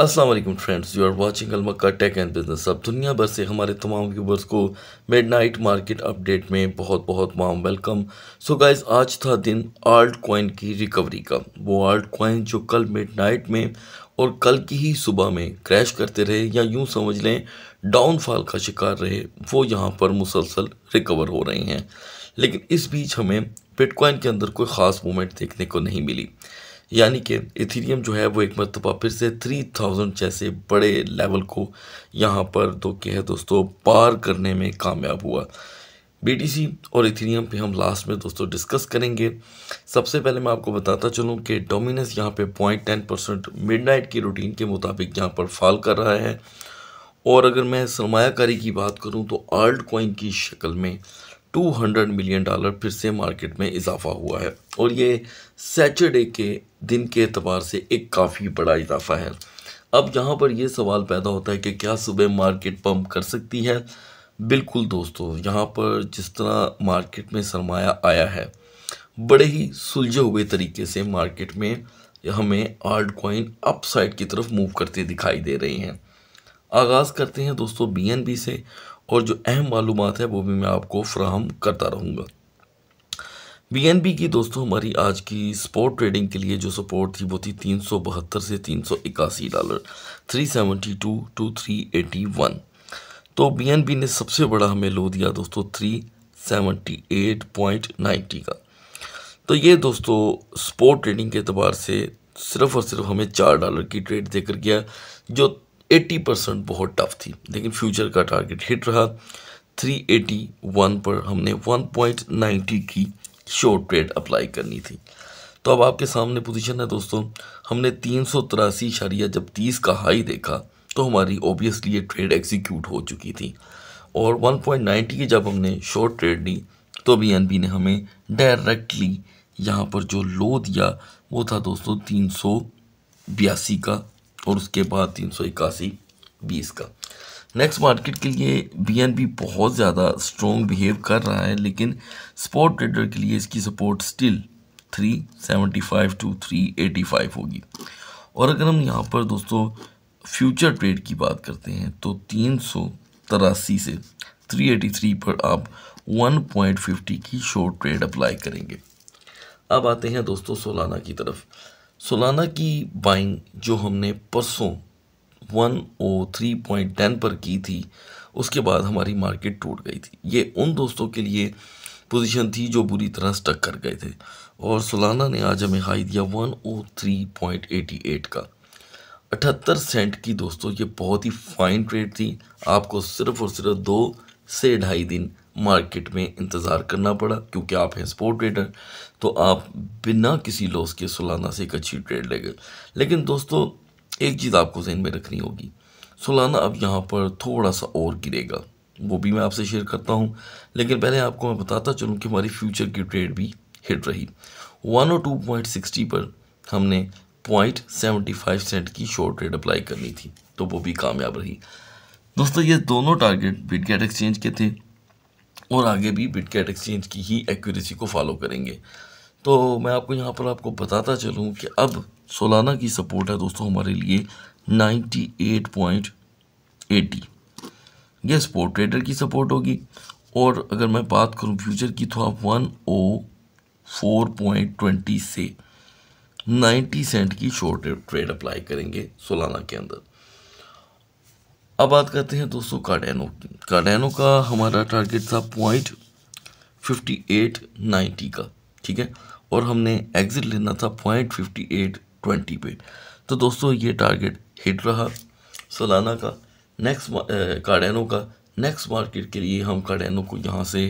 Aslam friends you are watching अलमक्का tech and business अब दुनिया भर से हमारे तमाम व्यूवर्स को मिड नाइट मार्केट अपडेट में बहुत बहुत माम वेलकम सो गाइज आज था दिन आल्ट कॉइन की रिकवरी का वो आल्ट कॉइन जो कल मिड नाइट में और कल की ही सुबह में क्रैश करते रहे या यूं समझ लें डाउनफॉल का शिकार रहे वो यहाँ पर मुसलसल रिकवर हो रहे हैं लेकिन इस बीच हमें बिटकॉइन के अंदर कोई ख़ास मूवमेंट देखने को नहीं मिली यानी कि इथीरियम जो है वो एक मरतबा फिर से थ्री थाउजेंड जैसे बड़े लेवल को यहाँ पर तो क्या है दोस्तों पार करने में कामयाब हुआ सी और इथीरियम पे हम लास्ट में दोस्तों डिस्कस करेंगे सबसे पहले मैं आपको बताता चलूँ कि डोमिनस यहाँ पे पॉइंट टेन परसेंट नाइट की रूटीन के मुताबिक यहाँ पर फॉल कर रहा है और अगर मैं सरमाकारी की बात करूँ तो आल्ट कोइन की शक्ल में 200 मिलियन डॉलर फिर से मार्केट में इजाफा हुआ है और ये सैटरडे के दिन के अतबार से एक काफ़ी बड़ा इजाफा है अब यहाँ पर यह सवाल पैदा होता है कि क्या सुबह मार्केट पम्प कर सकती है बिल्कुल दोस्तों यहाँ पर जिस तरह मार्केट में सरमाया आया है बड़े ही सुलझे हुए तरीके से मार्केट में हमें आर्ट कॉइन अपसाइड की तरफ मूव करते दिखाई दे रहे हैं आगाज़ करते हैं दोस्तों बी से और जो अहम मालूम है वो भी मैं आपको फ्राहम करता रहूँगा बी की दोस्तों हमारी आज की स्पोर्ट ट्रेडिंग के लिए जो सपोर्ट थी वो थी तीन सौ बहत्तर से तीन सौ इक्यासी dollar three seventy two two three eighty one तो बी ने सबसे बड़ा हमें लो दिया दोस्तों three seventy eight point ninety का तो ये दोस्तों स्पोर्ट ट्रेडिंग के अतबार से सिर्फ और सिर्फ हमें चार डॉलर की ट्रेड देकर गया जो 80 परसेंट बहुत टफ थी लेकिन फ्यूचर का टारगेट हिट रहा 381 पर हमने 1.90 की शॉर्ट ट्रेड अप्लाई करनी थी तो अब आपके सामने पोजीशन है दोस्तों हमने तीन सौ तिरासी इशारिया जब तीस का हाई देखा तो हमारी ऑब्वियसली ये ट्रेड एग्जीक्यूट हो चुकी थी और 1.90 की जब हमने शॉर्ट ट्रेड ली तो बी एन ने हमें डायरेक्टली यहाँ पर जो लो दिया वो था दोस्तों तीन सौ बयासी का और उसके बाद तीन सौ इक्यासी बीस का नेक्स्ट मार्केट के लिए बी बहुत ज़्यादा स्ट्रॉन्ग बिहेव कर रहा है लेकिन स्पॉट ट्रेडर के लिए इसकी support still three seventy five two three eighty five होगी और अगर हम यहाँ पर दोस्तों फ्यूचर ट्रेड की बात करते हैं तो तीन सौ तिरासी से थ्री एटी थ्री पर आप वन पॉइंट फिफ्टी की शॉर्ट ट्रेड अप्लाई करेंगे अब आते हैं दोस्तों सोलाना की तरफ सोलाना की बाइंग जो हमने परसों one O three point ten पर की थी उसके बाद हमारी मार्केट टूट गई थी ये उन दोस्तों के लिए पोजीशन थी जो बुरी तरह स्टक कर गए थे और सोलाना ने आज हमें हाई दिया one O three point eighty eight का अठहत्तर सेंट की दोस्तों ये बहुत ही फाइन ट्रेड थी आपको सिर्फ और सिर्फ दो से ढाई दिन मार्केट में इंतज़ार करना पड़ा क्योंकि आप हैं स्पोर्ट ट्रेडर तो आप बिना किसी लॉस के सोलाना से एक अच्छी ट्रेड ले गए लेकिन दोस्तों एक चीज़ आपको जहन में रखनी होगी सोलाना अब यहाँ पर थोड़ा सा और गिरेगा वो भी मैं आपसे शेयर करता हूँ लेकिन पहले आपको मैं बताता चलूँ कि हमारी फ्यूचर की ट्रेड भी हिट रही वन और टू पॉइंट सिक्सटी पर हमने पॉइंट सेवेंटी फाइव सेंट की शॉर्ट ट्रेड अप्लाई करनी थी तो वो भी कामयाब रही दोस्तों ये दोनों टारगेट बिटगेट एक्सचेंज के थे और आगे भी बिटकैट एक्सचेंज की ही एक्यूरेसी को फॉलो करेंगे तो मैं आपको यहाँ पर आपको बताता चलूँ कि अब सोलाना की सपोर्ट है दोस्तों हमारे लिए 98.80 ये स्पोर्ट ट्रेडर की सपोर्ट होगी और अगर मैं बात करूँ फ्यूचर की तो आप 104.20 से 90 सेंट की शॉर्ट ट्रेड अप्लाई करेंगे सोलाना के अंदर अब बात करते हैं दोस्तों कार्डेनो की कार्डेनो का हमारा टारगेट था पॉइंट फिफ्टी एट नाइन्टी का ठीक है और हमने एग्ज़िट लेना था पॉइंट फिफ्टी एट ट्वेंटी पे तो दोस्तों ये टारगेट हिट रहा सलाना का नेक्स्ट कार्डेनो का नेक्स्ट मार्केट के लिए हम कार्डेनो को यहाँ से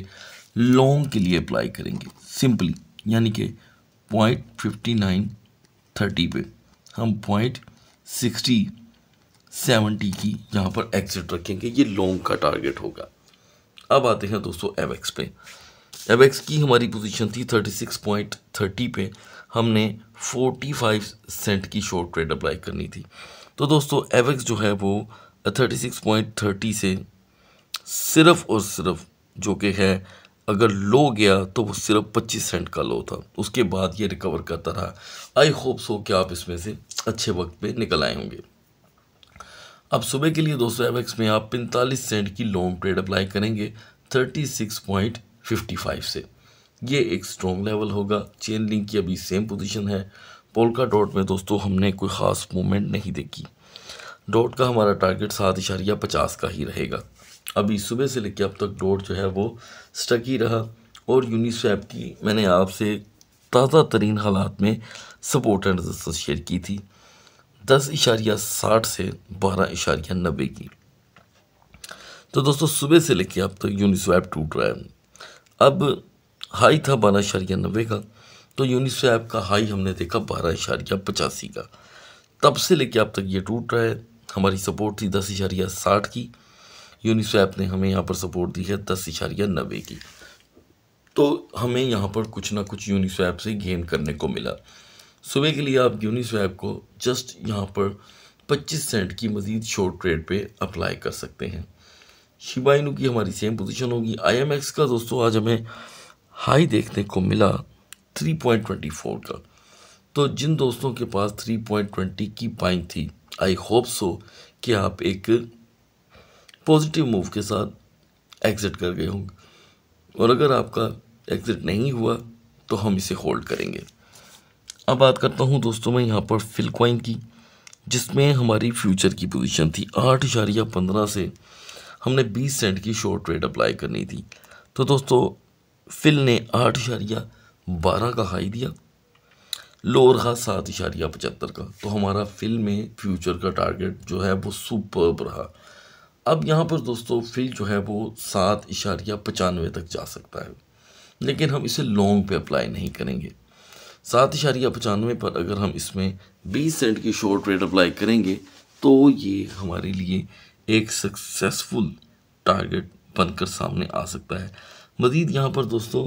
लॉन्ग के लिए अप्लाई करेंगे सिंपली यानी कि पॉइंट फिफ्टी नाइन थर्टी पे हम पॉइंट सिक्सटी सेवेंटी की यहाँ पर एक्सिट रखेंगे ये लॉन्ग का टारगेट होगा अब आते हैं दोस्तों एक्स पे एक्स की हमारी पोजीशन थी थर्टी सिक्स पॉइंट थर्टी पे हमने फोर्टी फाइव सेंट की शॉर्ट ट्रेड अप्लाई करनी थी तो दोस्तों एक्स जो है वो थर्टी सिक्स पॉइंट थर्टी से सिर्फ और सिर्फ जो कि है अगर लो गया तो वो सिर्फ पच्चीस सेंट का लो था उसके बाद ये रिकवर करता रहा आई होप सो कि आप इसमें से अच्छे वक्त पर निकल आए होंगे अब सुबह के लिए दोस्तों एम में आप 45 सेंट की लॉन्ग ट्रेड अप्लाई करेंगे 36.55 से ये एक स्ट्रॉन्ग लेवल होगा चेन लिंक की अभी सेम पोजीशन है पोलका डॉट में दोस्तों हमने कोई ख़ास मूवमेंट नहीं देखी डॉट का हमारा टारगेट सात इशारिया पचास का ही रहेगा अभी सुबह से लेकर अब तक डॉट जो है वो स्टक ही रहा और यूनिस्वैप की मैंने आपसे ताज़ा तरीन हालात में सपोर्ट एंड रजिस्टेंस शेयर की थी दस इशारिया साठ से बारह इशारिया नब्बे की तो दोस्तों सुबह से लेके अब तो यूनिस्वैप टूट रहा है अब हाई था बारह इशारिया नब्बे का तो यूनिस्वैप का हाई हमने देखा बारह इशारिया पचासी का तब से लेके अब तक ये टूट रहा है हमारी सपोर्ट थी दस इशारिया साठ की यूनिस्वैप ने हमें यहाँ पर सपोर्ट दी है दस इशारिया नब्बे की तो हमें यहाँ पर कुछ ना कुछ यूनिस्वैप से गेन करने को मिला सुबह के लिए आप यूनिस्वैप को जस्ट यहाँ पर 25 सेंट की मजीद शॉर्ट ट्रेड पे अप्लाई कर सकते हैं शिबाइनू की हमारी सेम पोजीशन होगी आईएमएक्स का दोस्तों आज हमें हाई देखने को मिला 3.24 का तो जिन दोस्तों के पास 3.20 की बाइंग थी आई होप सो कि आप एक पॉजिटिव मूव के साथ एग्ज़िट कर गए होंगे और अगर आपका एग्ज़िट नहीं हुआ तो हम इसे होल्ड करेंगे अब बात करता हूँ दोस्तों मैं यहाँ पर फिलकॉइन की जिसमें हमारी फ्यूचर की पोजीशन थी आठ इशारिया पंद्रह से हमने बीस सेंट की शॉर्ट ट्रेड अप्लाई करनी थी तो दोस्तों फिल ने आठ इशारिया बारह का हाई दिया लो रहा सात इशारिया पचहत्तर का तो हमारा फिल में फ्यूचर का टारगेट जो है वो सुपर रहा अब यहाँ पर दोस्तों फिल जो है वो सात इशारिया पचानवे तक जा सकता है लेकिन हम इसे लॉन्ग पे अप्लाई नहीं करेंगे सात इशारिया पचानवे पर अगर हम इसमें बीस सेंट की शॉर्ट रेट अप्लाई करेंगे तो ये हमारे लिए एक सक्सेसफुल टारगेट बनकर सामने आ सकता है मज़ीद यहाँ पर दोस्तों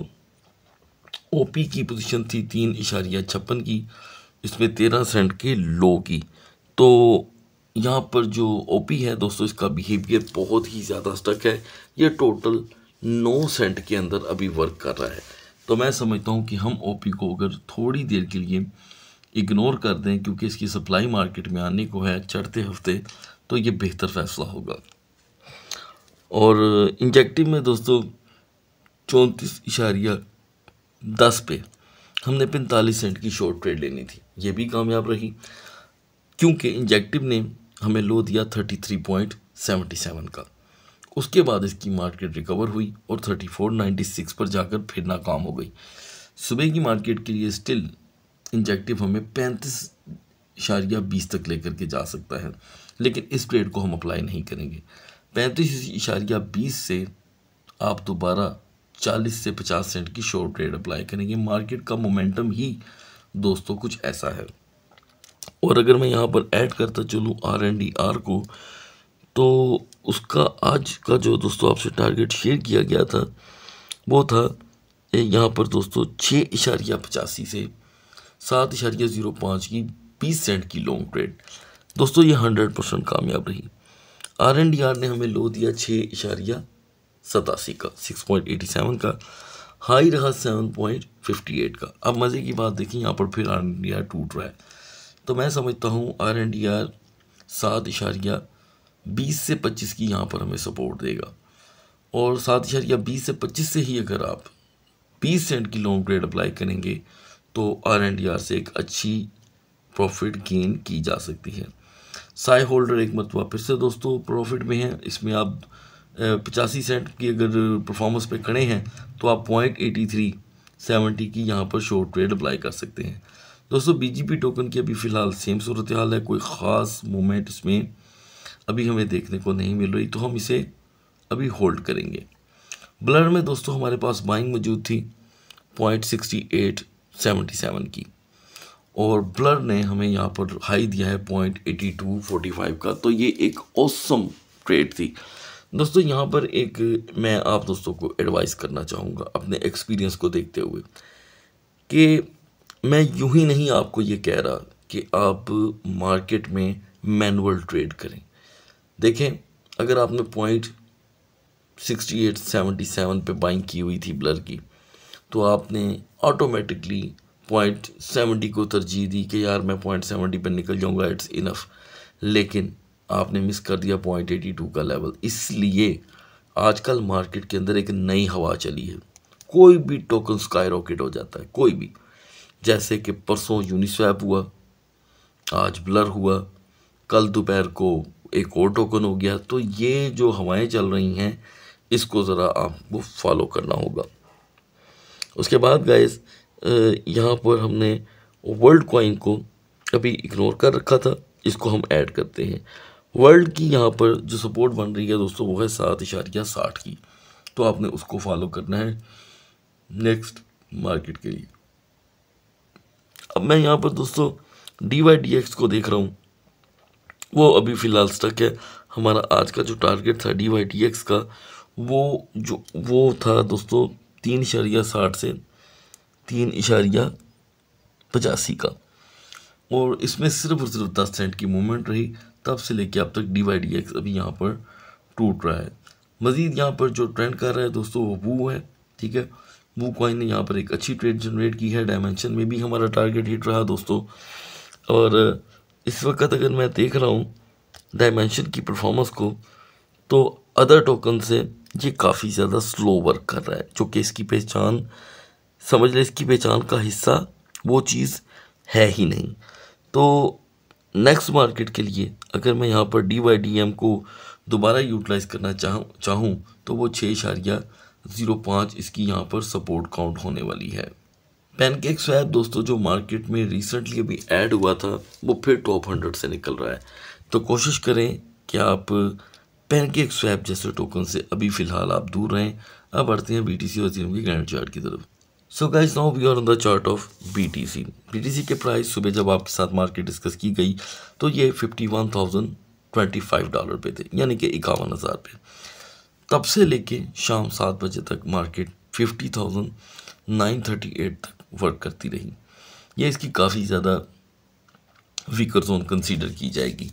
ओपी की पोजीशन थी तीन इशारिया छप्पन की इसमें तेरह सेंट के लो की तो यहाँ पर जो ओपी है दोस्तों इसका बिहेवियर बहुत ही ज़्यादा स्टक है ये टोटल नौ सेंट के अंदर अभी वर्क कर रहा है तो मैं समझता हूँ कि हम पी को अगर थोड़ी देर के लिए इग्नोर कर दें क्योंकि इसकी सप्लाई मार्केट में आने को है चढ़ते हफ्ते तो ये बेहतर फैसला होगा और इंजेक्टिव में दोस्तों चौंतीस इशारिया दस पे हमने पैंतालीस सेंट की शॉर्ट ट्रेड लेनी थी ये भी कामयाब रही क्योंकि इंजेक्टिव ने हमें लो दिया thirty three point seventy seven का उसके बाद इसकी मार्केट रिकवर हुई और 3496 पर जाकर फिर नाकाम हो गई सुबह की मार्केट के लिए स्टिल इंजेक्टिव हमें पैंतीस इशारिया बीस तक लेकर के जा सकता है लेकिन इस ट्रेड को हम अप्लाई नहीं करेंगे पैंतीस इशारिया बीस से आप दोबारा चालीस से पचास सेंट की शॉर्ट ट्रेड अप्लाई करेंगे मार्केट का मोमेंटम ही दोस्तों कुछ ऐसा है और अगर मैं यहाँ पर ऐड करता चलूँ आर एंड डी आर को तो उसका आज का जो दोस्तों आपसे टारगेट शेयर किया गया था वो था यहाँ पर दोस्तों छः इशारिया पचासी से सात इशारिया ज़ीरो पाँच की बीस सेंट की लॉन्ग ट्रेड दोस्तों ये हंड्रेड परसेंट कामयाब रही आर एन डी आर ने हमें लो दिया छः इशारिया सतासी का सिक्स पॉइंट एटी सेवन का हाई रहा सेवन पॉइंट फिफ्टी एट का अब मज़े की बात देखिए यहाँ पर फिर आर एन डी आर टूट रहा है तो मैं समझता हूँ आर एन डी आर सात इशारिया बीस से पच्चीस की यहाँ पर हमें सपोर्ट देगा और साथ ही या बीस से पच्चीस से ही अगर आप बीस सेंट की लॉन्ग ट्रेड अप्लाई करेंगे तो आर एंड डी आर से एक अच्छी प्रॉफिट गेन की जा सकती है साई होल्डर एक मतवा फिर से दोस्तों प्रॉफिट में है इसमें आप पचासी सेंट की अगर परफॉर्मेंस पे खड़े हैं तो आप पॉइंट एटी थ्री सेवेंटी की यहाँ पर शॉर्ट ट्रेड अप्लाई कर सकते हैं दोस्तों बीजीपी टोकन की अभी फ़िलहाल सेम सूरत हाल है कोई ख़ास मोमेंट इसमें अभी हमें देखने को नहीं मिल रही तो हम इसे अभी होल्ड करेंगे ब्लर में दोस्तों हमारे पास बाइंग मौजूद थी point sixty eight seventy seven की और ब्लर ने हमें यहाँ पर हाई दिया है point eighty two forty five का तो ये एक औसम ट्रेड थी दोस्तों यहाँ पर एक मैं आप दोस्तों को एडवाइस करना चाहूँगा अपने एक्सपीरियंस को देखते हुए कि मैं यूं ही नहीं आपको ये कह रहा कि आप मार्केट में मैनुअल ट्रेड करें देखें अगर आपने point sixty eight seventy seven पर बाइंग की हुई थी ब्लर की तो आपने ऑटोमेटिकली पॉइंट सेवेंटी को तरजीह दी कि यार मैं पॉइंट सेवेंटी पर निकल जाऊंगा इट्स इनफ लेकिन आपने मिस कर दिया पॉइंट एटी टू का लेवल इसलिए आजकल मार्केट के अंदर एक नई हवा चली है कोई भी टोकन स्काई रॉकेट हो जाता है कोई भी जैसे कि परसों यूनिस्वैप हुआ आज ब्लर हुआ कल दोपहर को एक और टोकन हो गया तो ये जो हवाएं चल रही हैं इसको ज़रा आपको फॉलो करना होगा उसके बाद गाइस यहाँ पर हमने वर्ल्ड कॉइन को अभी इग्नोर कर रखा था इसको हम ऐड करते हैं वर्ल्ड की यहाँ पर जो सपोर्ट बन रही है दोस्तों वो है सात इशारिया साठ की तो आपने उसको फॉलो करना है नेक्स्ट मार्केट के लिए अब मैं यहाँ पर दोस्तों डी वाई डी एक्स को देख रहा हूँ वो अभी फ़िलहाल स्टक है हमारा आज का जो टारगेट था डी वाई टी एक्स का वो जो वो था दोस्तों तीन इशारिया साठ से तीन इशारिया पचासी का और इसमें सिर्फ और सिर्फ दस सेंट की मूवमेंट रही तब से लेके अब तक डी वाई डी एक्स अभी यहाँ पर टूट रहा है मज़ीद यहाँ पर जो ट्रेंड कर रहा है दोस्तों वो वू है ठीक है वू कॉइन ने यहाँ पर एक अच्छी ट्रेड जनरेट की है डायमेंशन में भी हमारा टारगेट हिट रहा दोस्तों और इस वक्त अगर मैं देख रहा हूँ डायमेंशन की परफॉर्मेंस को तो अदर टोकन से ये काफ़ी ज़्यादा स्लो वर्क कर रहा है जो कि इसकी पहचान समझ लें इसकी पहचान का हिस्सा वो चीज़ है ही नहीं तो नेक्स्ट मार्केट के लिए अगर मैं यहाँ पर डी वाई डी एम को दोबारा यूटिलाइज़ करना चाहूँ चाहूँ तो वो छः इशारिया ज़ीरो पाँच इसकी यहाँ पर सपोर्ट काउंट होने वाली है पैनकेक स्वैप दोस्तों जो मार्केट में रिसेंटली अभी ऐड हुआ था वो फिर टॉप हंड्रेड से निकल रहा है तो कोशिश करें कि आप पैनकेक स्वैप जैसे टोकन से अभी फ़िलहाल आप दूर रहें अब बढ़ते हैं बी टी सी और जीरो के ग्रैंड चार्ट की तरफ so guys now we are on the chart of B T C B T C के प्राइस सुबह जब आपके साथ मार्केट डिस्कस की गई तो ये fifty one thousand twenty five dollar पे थे यानी कि इक्यावन हज़ार पे तब से लेके शाम सात बजे तक market fifty thousand nine thirty eight तक वर्क करती रही यह इसकी काफ़ी ज़्यादा वीकर जोन तो कंसीडर की जाएगी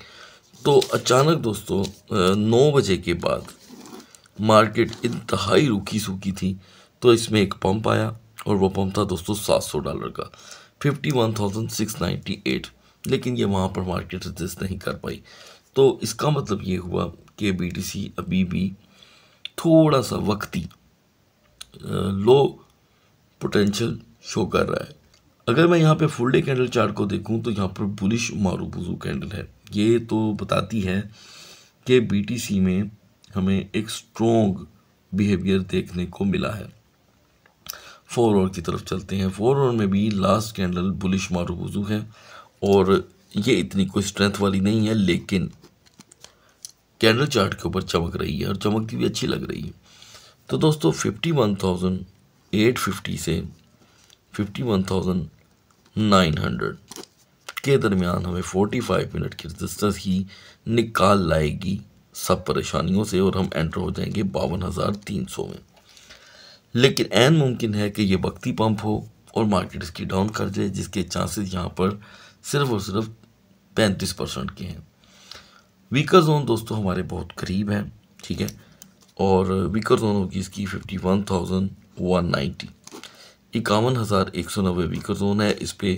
तो अचानक दोस्तों नौ बजे के बाद मार्केट इंतहाई रूखी सूखी थी तो इसमें एक पंप आया और वो पंप था दोस्तों सात सौ डॉलर का fifty one thousand six ninety eight लेकिन ये वहाँ पर मार्केट रजिस्ट नहीं कर पाई तो इसका मतलब ये हुआ कि बीटीसी अभी भी थोड़ा सा वक्ती लो पोटेंशल शो कर रहा है अगर मैं यहाँ पे फुल डे कैंडल चार्ट को देखूँ तो यहाँ पर बुलिश मारूबुजू कैंडल है ये तो बताती है कि बी में हमें एक स्ट्रॉन्ग बिहेवियर देखने को मिला है फोर और की तरफ चलते हैं फोर और में भी लास्ट कैंडल बुलिश मारूबुजू है और ये इतनी कोई स्ट्रेंथ वाली नहीं है लेकिन कैंडल चार्ट के ऊपर चमक रही है और चमकती भी अच्छी लग रही है तो दोस्तों fifty one thousand eight fifty से 51,900 के दरमियान हमें 45 मिनट की रजिस्टेंस ही निकाल लाएगी सब परेशानियों से और हम एंटर हो जाएंगे बावन हज़ार तीन सौ में लेकिन एन मुमकिन है कि ये वक्ती पंप हो और मार्केट इसकी डाउन कर जाए जिसके चांसेस यहाँ पर सिर्फ और सिर्फ पैंतीस परसेंट के हैं वीकर जोन दोस्तों हमारे बहुत करीब हैं ठीक है और वीकर जोन होगी इसकी fifty one thousand one ninety इक्यावन हज़ार एक सौ नब्बे वीकर जोन है इस पर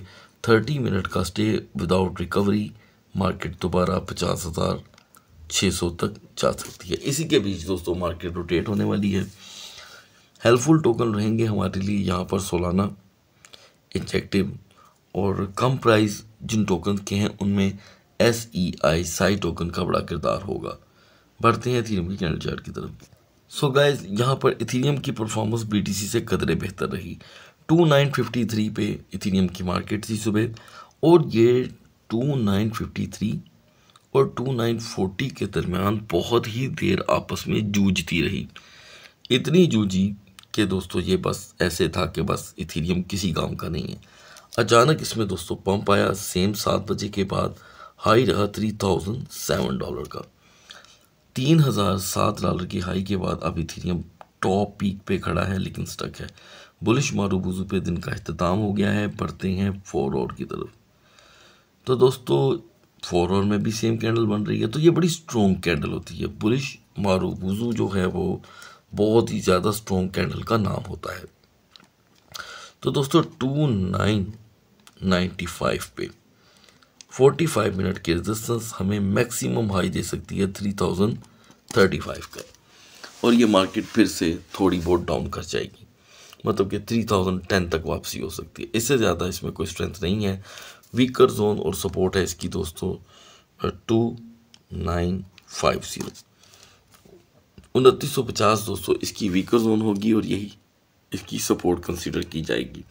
थर्टी मिनट का स्टे विदाउट रिकवरी मार्केट दोबारा पचास हज़ार छः सौ तक जा सकती है इसी के बीच दोस्तों मार्केट रोटेट होने वाली है हेल्पफुल टोकन रहेंगे हमारे लिए यहाँ पर सोलाना इंजेक्टिव और कम प्राइस जिन टोकन के हैं उनमें S E I Sei token का बड़ा किरदार होगा बढ़ते हैं धीरे धीरे कैंडल चार्ट की तरफ सो गाइज यहाँ पर इथीरियम की परफॉर्मेंस बीटीसी से कदरे बेहतर रही 2953 पे इथीरियम की मार्केट थी सुबह और ये 2953 और 2940 के दरमियान बहुत ही देर आपस में जूझती रही इतनी जूझी कि दोस्तों ये बस ऐसे था कि बस इथीरियम किसी काम का नहीं है अचानक इसमें दोस्तों पंप आया सेम सात बजे के बाद हाई रहा थ्री थाउजेंड सेवन डॉलर का तीन हज़ार सात डॉलर की हाई के बाद अब इथेरियम टॉप पीक पे खड़ा है लेकिन स्टक है बुलिश मारूबूजू पे दिन का अख्ताम हो गया है बढ़ते हैं फोर और की तरफ तो दोस्तों फोर और में भी सेम कैंडल बन रही है तो ये बड़ी स्ट्रॉन्ग कैंडल होती है बुलिश मारूबूजू जो है वो बहुत ही ज़्यादा स्ट्रॉन्ग कैंडल का नाम होता है तो दोस्तों टू नाइन नाइन्टी फाइव पे फोर्टी फाइव मिनट के रेजिस्टेंस हमें मैक्सिमम हाई दे सकती है थ्री थाउजेंड थर्टी फाइव का और ये मार्केट फिर से थोड़ी बहुत डाउन कर जाएगी मतलब कि थ्री थाउजेंड टेन तक वापसी हो सकती है इससे ज़्यादा इसमें कोई स्ट्रेंथ नहीं है वीकर जोन और सपोर्ट है इसकी दोस्तों टू नाइन फाइव जीरो उनतीस सौ पचास दोस्तों इसकी वीकर जोन होगी और यही इसकी सपोर्ट कंसिडर की जाएगी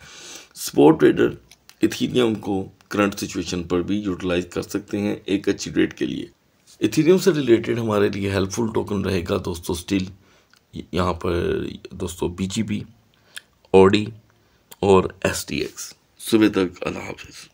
सपोर्ट ट्रेडर इथीरियम को करंट सिचुएशन पर भी यूटिलाइज कर सकते हैं एक अच्छी रेट के लिए इथीरियम से रिलेटेड हमारे लिए हेल्पफुल टोकन रहेगा दोस्तों स्टिल यहाँ पर दोस्तों बी जी बी ओडी और एस टी एक्स सुबह तक अल्लाह हाफिज़